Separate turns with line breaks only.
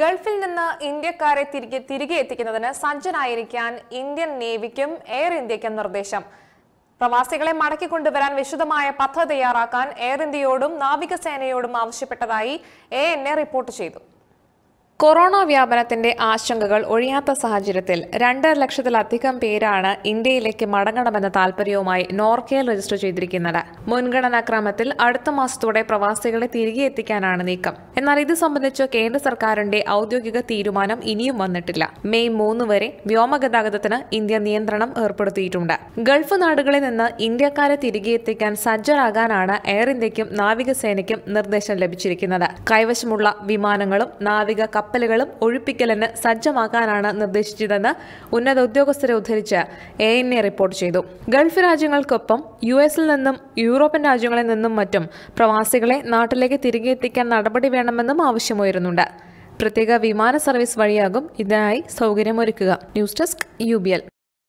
ഗൾഫിൽ നിന്ന് ഇന്ത്യക്കാരെ തിരികെ തിരികെ എത്തിക്കുന്നതിന് സജ്ജനായിരിക്കാൻ ഇന്ത്യൻ നേവിക്കും എയർ ഇന്ത്യക്കും നിർദ്ദേശം പ്രവാസികളെ മടക്കി കൊണ്ടുവരാൻ വിശദമായ പദ്ധതി തയ്യാറാക്കാൻ എയർ ഇന്ത്യയോടും നാവികസേനയോടും ആവശ്യപ്പെട്ടതായി എ എൻ എ റിപ്പോർട്ട് ചെയ്തു കൊറോണ വ്യാപനത്തിന്റെ ആശങ്കകൾ ഒഴിയാത്ത സാഹചര്യത്തിൽ രണ്ടര ലക്ഷത്തിലധികം പേരാണ് ഇന്ത്യയിലേക്ക് മടങ്ങണമെന്ന താല്പര്യവുമായി നോർക്കയിൽ രജിസ്റ്റർ ചെയ്തിരിക്കുന്നത് മുൻഗണനാക്രമത്തിൽ അടുത്ത മാസത്തോടെ പ്രവാസികളെ തിരികെ എത്തിക്കാനാണ് നീക്കം എന്നാൽ ഇത് സംബന്ധിച്ച് കേന്ദ്ര സർക്കാരിന്റെ ഔദ്യോഗിക തീരുമാനം ഇനിയും വന്നിട്ടില്ല മെയ് മൂന്ന് വരെ വ്യോമഗതാഗതത്തിന് ഇന്ത്യ നിയന്ത്രണം ഏർപ്പെടുത്തിയിട്ടുണ്ട് ഗൾഫ് നാടുകളിൽ നിന്ന് ഇന്ത്യക്കാരെ തിരികെ എത്തിക്കാൻ സജ്ജരാകാനാണ് എയർ ഇന്ത്യക്കും നാവികസേനയ്ക്കും നിർദ്ദേശം ലഭിച്ചിരിക്കുന്നത് കൈവശമുള്ള വിമാനങ്ങളും നാവിക കപ്പൽ കപ്പലുകളും ഒഴിപ്പിക്കലിന് സജ്ജമാക്കാനാണ് നിർദ്ദേശിച്ചതെന്ന് ഉന്നത ഉദ്യോഗസ്ഥരെ ഉദ്ധരിച്ച് എ എൻ എ റിപ്പോർട്ട് ചെയ്തു ഗൾഫ് രാജ്യങ്ങൾക്കൊപ്പം യു എസിൽ നിന്നും യൂറോപ്യൻ രാജ്യങ്ങളിൽ നിന്നും മറ്റും പ്രവാസികളെ നാട്ടിലേക്ക് തിരികെ എത്തിക്കാൻ നടപടി വേണമെന്നും ആവശ്യമുയരുന്നുണ്ട് പ്രത്യേക വിമാന സർവീസ് വഴിയാകും ഇതിനായി സൗകര്യമൊരുക്കുക ന്യൂസ് ഡെസ്ക് യു